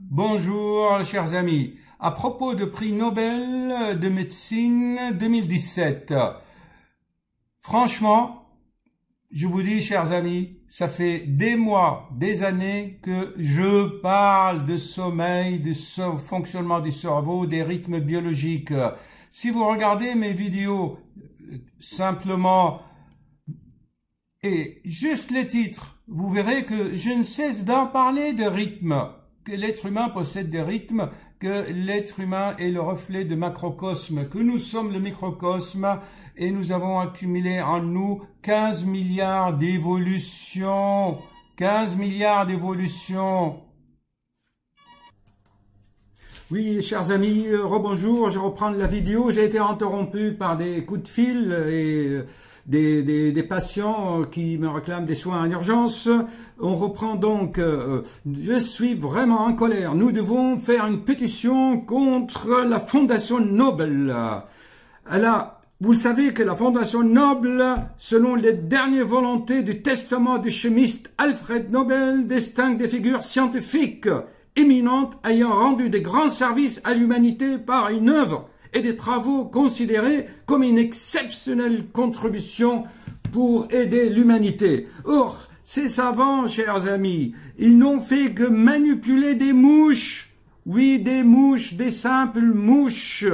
Bonjour, chers amis. À propos de prix Nobel de médecine 2017, franchement, je vous dis, chers amis, ça fait des mois, des années que je parle de sommeil, du fonctionnement du cerveau, des rythmes biologiques. Si vous regardez mes vidéos euh, simplement et juste les titres, vous verrez que je ne cesse d'en parler de rythme, que l'être humain possède des rythmes, que l'être humain est le reflet de macrocosme, que nous sommes le microcosme et nous avons accumulé en nous 15 milliards d'évolutions, 15 milliards d'évolutions. Oui, chers amis, euh, rebonjour, je reprends la vidéo, j'ai été interrompu par des coups de fil et euh, des, patients euh, qui me réclament des soins en urgence. On reprend donc euh, euh, Je suis vraiment en colère. Nous devons faire une pétition contre la Fondation Nobel. Alors, vous savez que la Fondation Nobel, selon les dernières volontés du testament du chimiste Alfred Nobel, distingue des figures scientifiques éminentes ayant rendu des grands services à l'humanité par une œuvre et des travaux considérés comme une exceptionnelle contribution pour aider l'humanité. Or, ces savants, chers amis, ils n'ont fait que manipuler des mouches. Oui, des mouches, des simples mouches.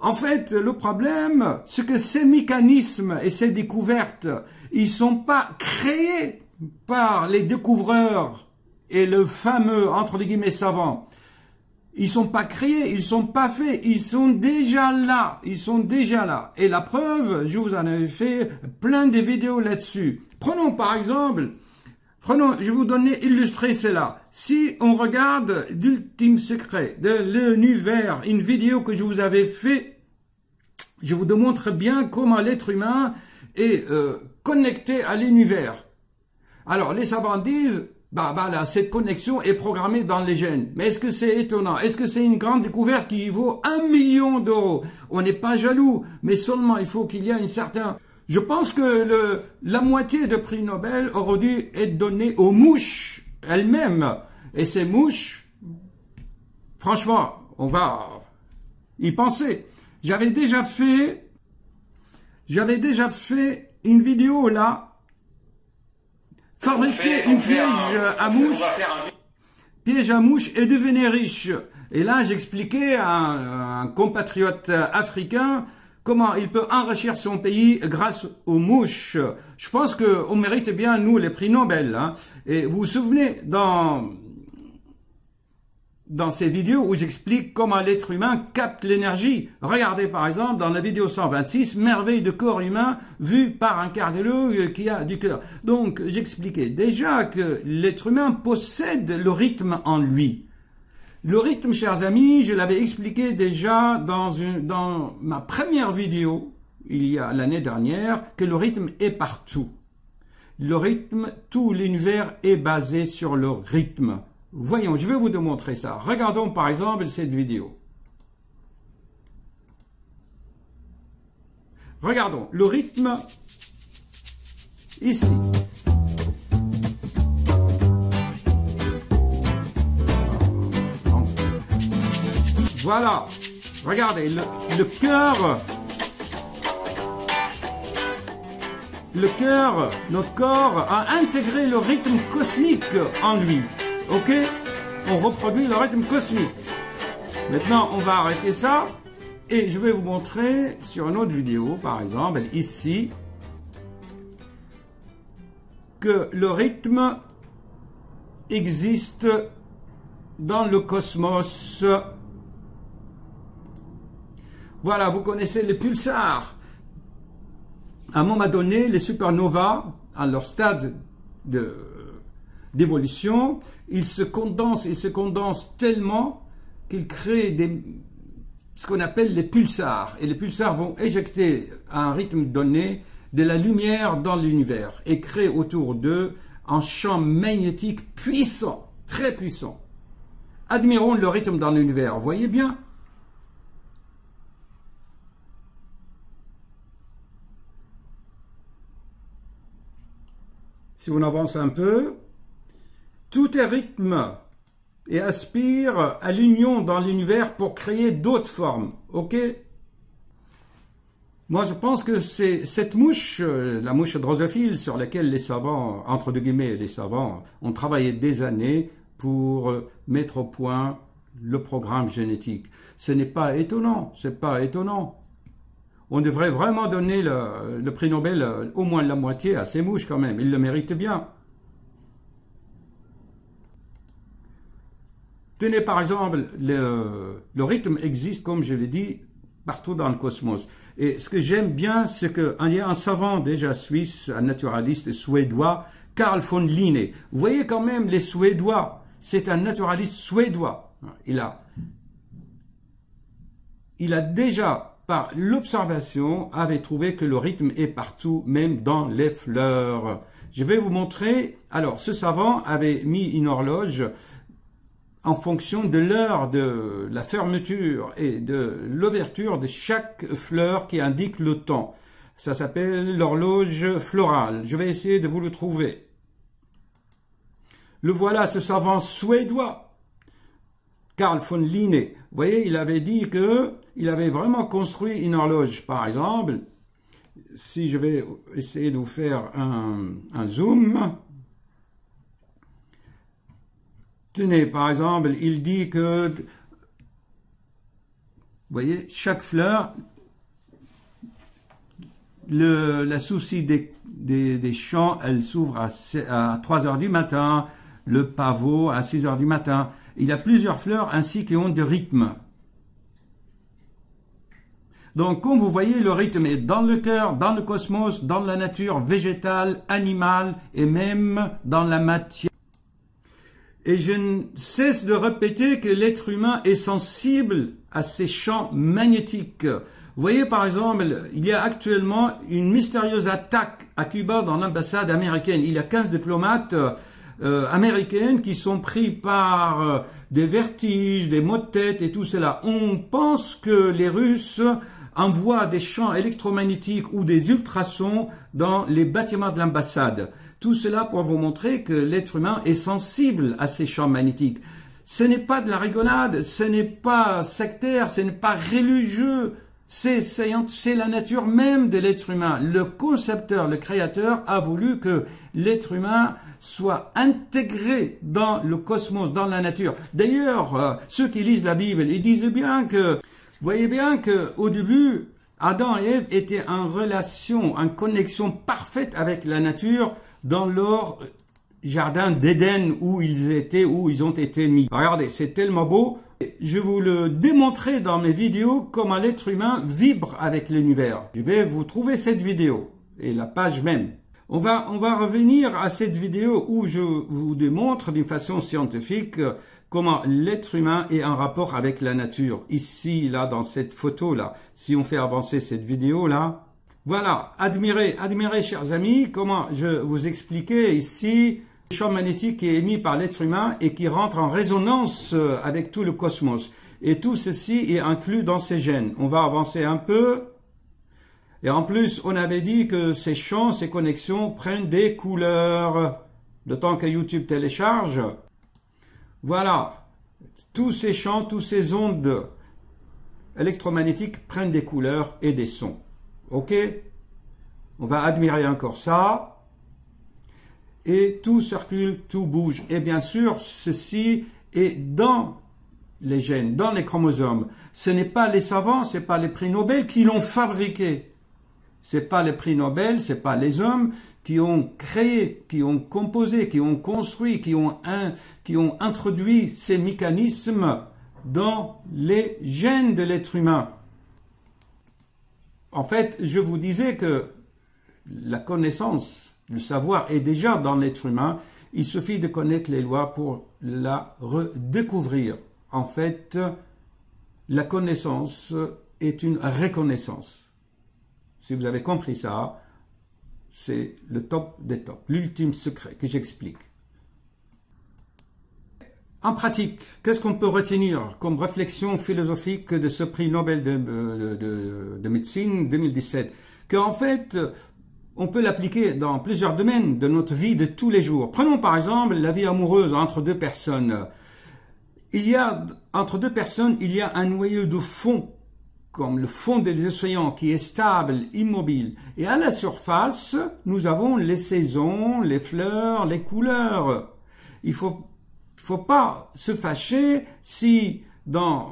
En fait, le problème, c'est que ces mécanismes et ces découvertes, ils ne sont pas créés par les découvreurs et le fameux, entre guillemets, savant. Ils ne sont pas créés, ils ne sont pas faits, ils sont déjà là, ils sont déjà là. Et la preuve, je vous en ai fait plein de vidéos là-dessus. Prenons par exemple, prenons, je vais vous donner, illustrer cela. Si on regarde l'ultime secret de l'univers, une vidéo que je vous avais fait, je vous démontre bien comment l'être humain est euh, connecté à l'univers. Alors les savants disent, bah, bah là, cette connexion est programmée dans les gènes. Mais est-ce que c'est étonnant Est-ce que c'est une grande découverte qui vaut un million d'euros On n'est pas jaloux, mais seulement il faut qu'il y ait un certain... Je pense que le, la moitié de prix Nobel aurait dû être donnée aux mouches elles-mêmes. Et ces mouches, franchement, on va y penser. J'avais déjà fait, j'avais déjà fait une vidéo là Fabriquer une piège hein. à mouches Piège à mouche et devenir riche. Et là, j'expliquais à un, compatriote africain comment il peut enrichir son pays grâce aux mouches. Je pense qu'on mérite bien, nous, les prix Nobel. Hein. Et vous vous souvenez, dans, dans ces vidéos où j'explique comment l'être humain capte l'énergie. Regardez par exemple dans la vidéo 126, merveille de corps humain vu par un cardiologue qui a du cœur. Donc j'expliquais déjà que l'être humain possède le rythme en lui. Le rythme, chers amis, je l'avais expliqué déjà dans, une, dans ma première vidéo, il y a l'année dernière, que le rythme est partout. Le rythme, tout l'univers est basé sur le rythme. Voyons, je vais vous démontrer ça. Regardons par exemple cette vidéo. Regardons le rythme ici. Voilà, regardez, le, le cœur, le cœur, notre corps a intégré le rythme cosmique en lui. Ok On reproduit le rythme cosmique. Maintenant, on va arrêter ça et je vais vous montrer sur une autre vidéo, par exemple, ici, que le rythme existe dans le cosmos. Voilà, vous connaissez les pulsars. À un moment donné, les supernovas, à leur stade de d'évolution, ils se condense ils se condense tellement qu'ils créent ce qu'on appelle les pulsars. Et les pulsars vont éjecter à un rythme donné de la lumière dans l'univers et créent autour d'eux un champ magnétique puissant, très puissant. Admirons le rythme dans l'univers, voyez bien. Si on avance un peu, tout est rythme et aspire à l'union dans l'univers pour créer d'autres formes. Ok Moi, je pense que c'est cette mouche, euh, la mouche drosophile, sur laquelle les savants, entre guillemets, les savants, ont travaillé des années pour euh, mettre au point le programme génétique. Ce n'est pas étonnant, c'est pas étonnant. On devrait vraiment donner le, le prix Nobel, euh, au moins la moitié, à ces mouches quand même. Ils le méritent bien. Tenez par exemple, le, rythme existe, comme je l'ai dit, partout dans le cosmos. Et ce que j'aime bien, c'est qu'il y a un savant déjà suisse, un naturaliste suédois, Carl von Linné. Vous voyez quand même les Suédois, c'est un naturaliste suédois. Il a, il a déjà, par l'observation, avait trouvé que le rythme est partout, même dans les fleurs. Je vais vous montrer, alors ce savant avait mis une horloge en fonction de l'heure de la fermeture et de l'ouverture de chaque fleur qui indique le temps. Ça s'appelle l'horloge florale. Je vais essayer de vous le trouver. Le voilà, ce savant suédois, Carl von Linné. Vous voyez, il avait dit que il avait vraiment construit une horloge. Par exemple, si je vais essayer de vous faire un zoom, par exemple, il dit que, vous voyez, chaque fleur, le, la souci des, des, champs, elle s'ouvre à, 3 heures du matin, le pavot à 6 heures du matin. Il a plusieurs fleurs ainsi qui ont de rythme. Donc, comme vous voyez, le rythme est dans le cœur, dans le cosmos, dans la nature végétale, animale et même dans la matière. Et je ne cesse de répéter que l'être humain est sensible à ces champs magnétiques. Vous voyez par exemple, il y a actuellement une mystérieuse attaque à Cuba dans l'ambassade américaine. Il y a 15 diplomates américains euh, américaines qui sont pris par euh, des vertiges, des maux de tête et tout cela. On pense que les Russes envoient des champs électromagnétiques ou des ultrasons dans les bâtiments de l'ambassade. Tout cela pour vous montrer que l'être humain est sensible à ces champs magnétiques. Ce n'est pas de la rigolade, ce n'est pas sectaire, ce n'est pas religieux. C'est la nature même de l'être humain. Le concepteur, le créateur a voulu que l'être humain soit intégré dans le cosmos, dans la nature. D'ailleurs, euh, ceux qui lisent la Bible, ils disent bien que, voyez bien que au début, Adam et Ève étaient en relation, en connexion parfaite avec la nature dans leur jardin d'Éden où ils étaient, où ils ont été mis. Regardez, c'est tellement beau. Je vous le démontrer dans mes vidéos comment l'être humain vibre avec l'univers. Je vais vous trouver cette vidéo et la page même. On va, on va revenir à cette vidéo où je vous démontre d'une façon scientifique comment l'être humain est en rapport avec la nature. Ici, là, dans cette photo-là, si on fait avancer cette vidéo-là, voilà, admirez, admirez, chers amis, comment je vous expliquais ici le champ magnétique qui est émis par l'être humain et qui rentre en résonance euh, avec tout le cosmos. Et tout ceci est inclus dans ces gènes. On va avancer un peu. Et en plus, on avait dit que ces champs, ces connexions prennent des couleurs. D'autant que YouTube télécharge. Voilà. Tous ces champs, toutes ces ondes électromagnétiques prennent des couleurs et des sons. Ok On va admirer encore ça. Et tout circule, tout bouge. Et bien sûr, ceci est dans les gènes, dans les chromosomes. Ce n'est pas les savants, ce n'est pas les prix Nobel qui l'ont fabriqué. Ce n'est pas les prix Nobel, ce n'est pas les hommes qui ont créé, qui ont composé, qui ont construit, qui ont, un, qui ont introduit ces mécanismes dans les gènes de l'être humain. En fait, je vous disais que la connaissance, le savoir est déjà dans l'être humain. Il suffit de connaître les lois pour la redécouvrir. En fait, la connaissance est une reconnaissance. Si vous avez compris ça, c'est le top des tops, l'ultime secret que j'explique. En pratique, qu'est-ce qu'on peut retenir comme réflexion philosophique de ce prix Nobel de, euh, médecine 2017 Qu'en fait, euh, on peut l'appliquer dans plusieurs domaines de notre vie de tous les jours. Prenons par exemple la vie amoureuse entre deux personnes. Il y a, entre deux personnes, il y a un noyau de fond, comme le fond des océans, qui est stable, immobile. Et à la surface, nous avons les saisons, les fleurs, les couleurs. Il faut faut pas se fâcher si dans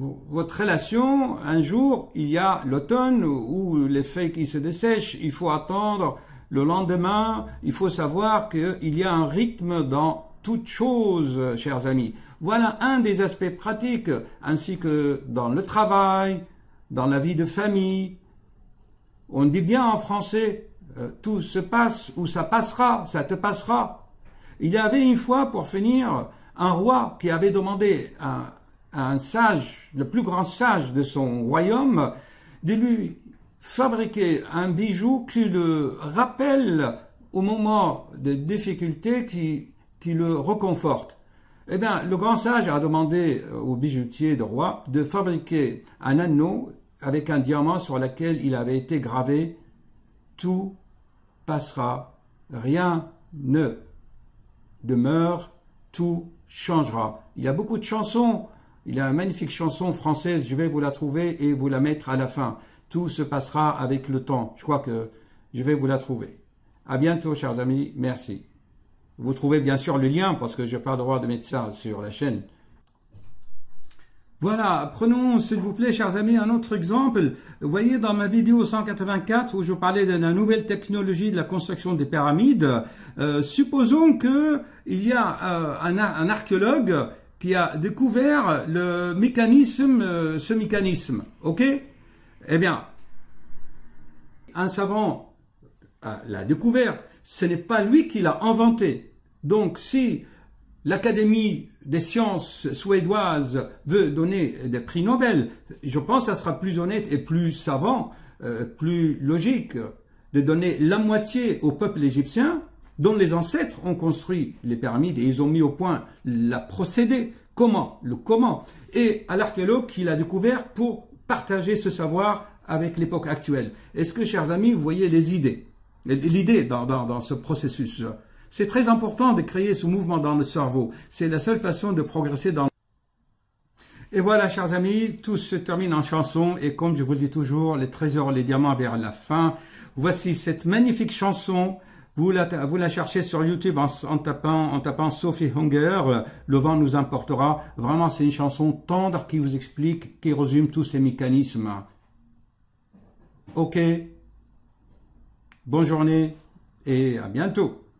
euh, votre relation, un jour, il y a l'automne ou les feuilles qui se dessèche. il faut attendre le lendemain, il faut savoir qu'il y a un rythme dans toute chose, chers amis. Voilà un des aspects pratiques, ainsi que dans le travail, dans la vie de famille. On dit bien en français, euh, tout se passe ou ça passera, ça te passera. Il y avait une fois, pour finir, un roi qui avait demandé à, un sage, le plus grand sage de son royaume, de lui fabriquer un bijou qui le rappelle au moment des difficultés, qui, qui le reconforte. Eh bien, le grand sage a demandé au bijoutier de roi de fabriquer un anneau avec un diamant sur lequel il avait été gravé Tout passera, rien ne demeure, tout changera. Il y a beaucoup de chansons. Il y a une magnifique chanson française, je vais vous la trouver et vous la mettre à la fin. Tout se passera avec le temps. Je crois que je vais vous la trouver. À bientôt, chers amis. Merci. Vous trouvez bien sûr le lien parce que je n'ai pas le droit de mettre ça sur la chaîne. Voilà, prenons s'il vous plaît, chers amis, un autre exemple. Vous voyez dans ma vidéo 184 où je parlais de la nouvelle technologie de la construction des pyramides, euh, supposons que y a euh, un, archéologue qui a découvert le mécanisme, euh, ce mécanisme, ok Eh bien, un savant l'a découvert, ce n'est pas lui qui l'a inventé. Donc si l'Académie des sciences suédoises veut donner des prix Nobel, je pense que ça sera plus honnête et plus savant, euh, plus logique de donner la moitié au peuple égyptien dont les ancêtres ont construit les pyramides et ils ont mis au point la procédé, comment, le comment, et à l'archéologue qui l'a découvert pour partager ce savoir avec l'époque actuelle. Est-ce que, chers amis, vous voyez les idées, l'idée dans, dans, dans ce processus c'est très important de créer ce mouvement dans le cerveau. C'est la seule façon de progresser dans le et voilà, chers amis, tout se termine en chanson et comme je vous le dis toujours, les trésors, les diamants vers la fin. Voici cette magnifique chanson. Vous la, vous la cherchez sur YouTube en, tapant, en tapant Sophie Hunger, Le vent nous emportera. Vraiment, c'est une chanson tendre qui vous explique, qui résume tous ces mécanismes. Ok. Bonne journée et à bientôt.